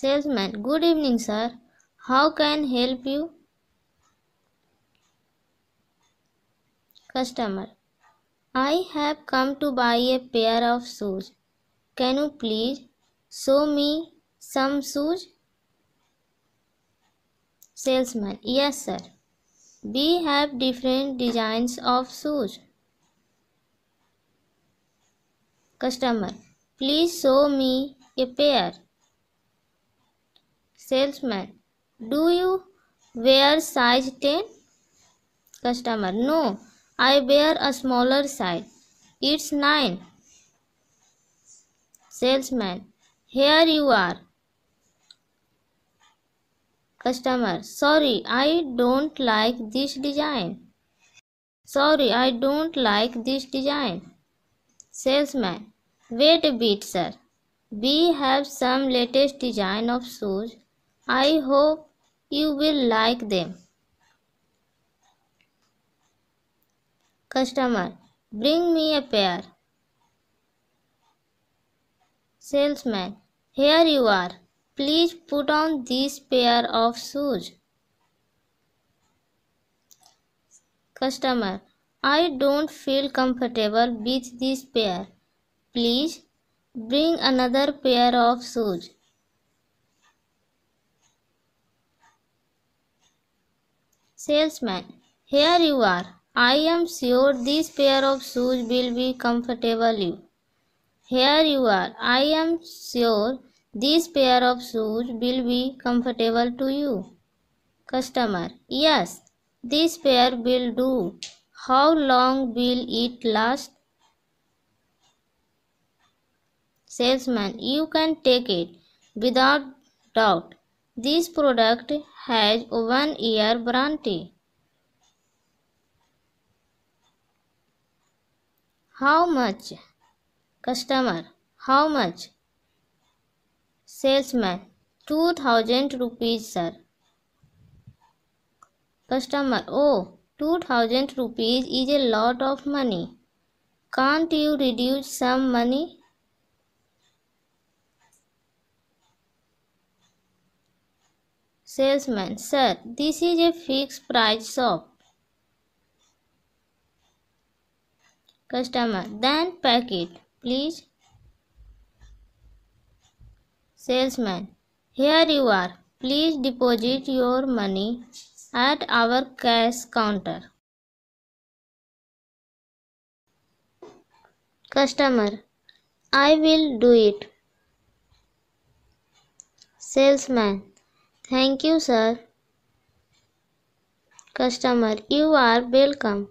Salesman. Good evening, sir. How can help you? Customer. I have come to buy a pair of shoes. Can you please show me some shoes? Salesman. Yes, sir. We have different designs of shoes. Customer. Please show me a pair. Salesman. Do you wear size 10? Customer. No, I wear a smaller size. It's 9. Salesman. Here you are. Customer. Sorry, I don't like this design. Sorry, I don't like this design. Salesman. Wait a bit, sir. We have some latest design of shoes I hope you will like them. Customer, bring me a pair. Salesman, here you are. Please put on this pair of shoes. Customer, I don't feel comfortable with this pair. Please bring another pair of shoes. Salesman, here you are. I am sure this pair of shoes will be comfortable you. Here you are. I am sure this pair of shoes will be comfortable to you. Customer, yes, this pair will do. How long will it last? Salesman, you can take it without doubt. This product has one year warranty. How much? Customer. How much? Salesman. 2000 rupees sir. Customer. Oh, 2000 rupees is a lot of money. Can't you reduce some money? Salesman, sir, this is a fixed price shop. Customer, then pack it, please. Salesman, here you are. Please deposit your money at our cash counter. Customer, I will do it. Salesman, Thank you, sir. Customer, you are welcome.